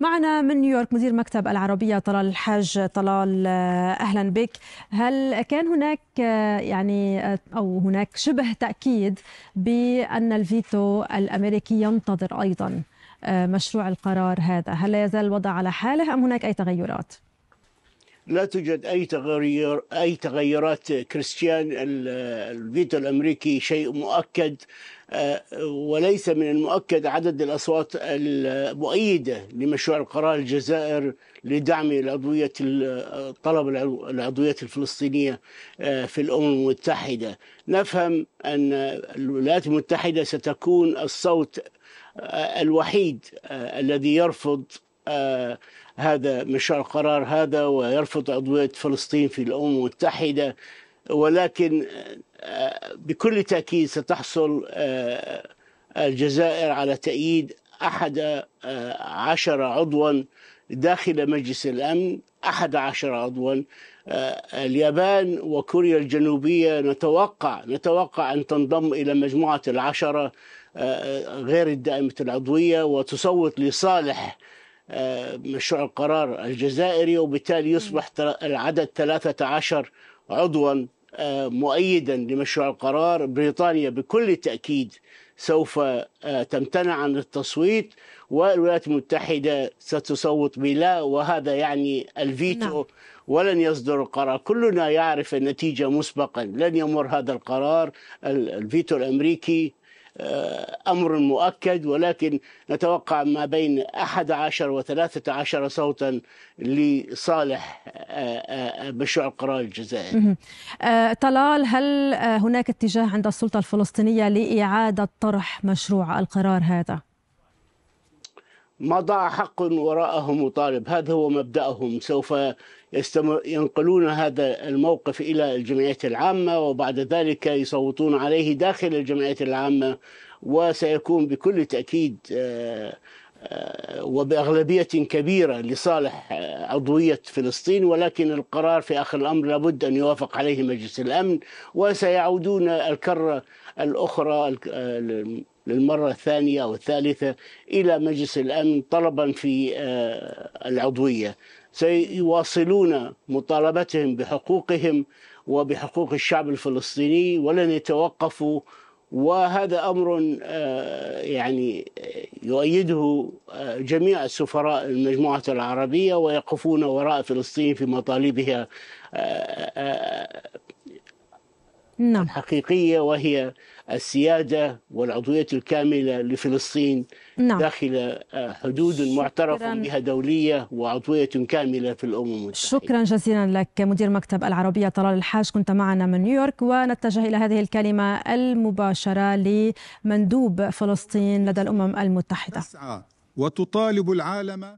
معنا من نيويورك مدير مكتب العربية طلال الحاج طلال آه، أهلا بك هل كان هناك آه، يعني آه، أو هناك شبه تأكيد بأن الفيتو الأمريكي ينتظر أيضا مشروع القرار هذا هل لا يزال الوضع على حاله أم هناك أي تغيرات؟ لا توجد اي تغير اي تغيرات كريستيان الفيتو الامريكي شيء مؤكد آه، وليس من المؤكد عدد الاصوات المؤيده لمشروع القرار الجزائر لدعم العضويه طلب العضويه الفلسطينيه آه، في الامم المتحده نفهم ان الولايات المتحده ستكون الصوت آه، الوحيد الذي يرفض آه، هذا مشروع القرار هذا ويرفض عضوية فلسطين في الأمم المتحدة ولكن آه، بكل تأكيد ستحصل آه، الجزائر على تأييد أحد عشر عضوا داخل مجلس الأمن أحد عشر عضوا اليابان وكوريا الجنوبية نتوقع نتوقع أن تنضم إلى مجموعة العشرة غير الدائمة العضوية وتصوت لصالح آه، مشروع القرار الجزائري وبالتالي يصبح العدد 13 عضوا آه، مؤيدا لمشروع القرار بريطانيا بكل تأكيد سوف آه، تمتنع عن التصويت والولايات المتحدة ستصوت بلا وهذا يعني الفيتو نعم. ولن يصدر القرار كلنا يعرف النتيجة مسبقا لن يمر هذا القرار الفيتو الأمريكي آه، أمر مؤكد ولكن نتوقع ما بين 11 و 13 صوتا لصالح مشروع آه، آه، القرار الجزائري طلال هل هناك اتجاه عند السلطة الفلسطينية لإعادة طرح مشروع القرار هذا؟ مضى حق وراءه مطالب هذا هو مبدأهم سوف يستمر ينقلون هذا الموقف إلى الجمعية العامة وبعد ذلك يصوتون عليه داخل الجمعية العامة وسيكون بكل تأكيد آه، آه، وبأغلبية كبيرة لصالح عضوية آه، فلسطين ولكن القرار في آخر الأمر لابد أن يوافق عليه مجلس الأمن وسيعودون الكرة الأخرى للمرة الثانية أو الثالثة إلى مجلس الأمن طلبا في آه، العضوية سيواصلون مطالبتهم بحقوقهم وبحقوق الشعب الفلسطيني ولن يتوقفوا وهذا امر آه، يعني آه، يؤيده جميع السفراء المجموعه العربيه ويقفون وراء فلسطين في مطالبها نعم. الحقيقية وهي السيادة والعضوية الكاملة لفلسطين نعم. داخل آه، حدود معترف بها دولية وعضوية كاملة في الأمم المتحدة شكرا جزيلا لك مدير مكتب العربية طلال الحاج كنت معنا من نيويورك ونتجه إلى هذه الكلمة المباشرة لمندوب فلسطين لدى الأمم المتحدة تسعى وتطالب العالم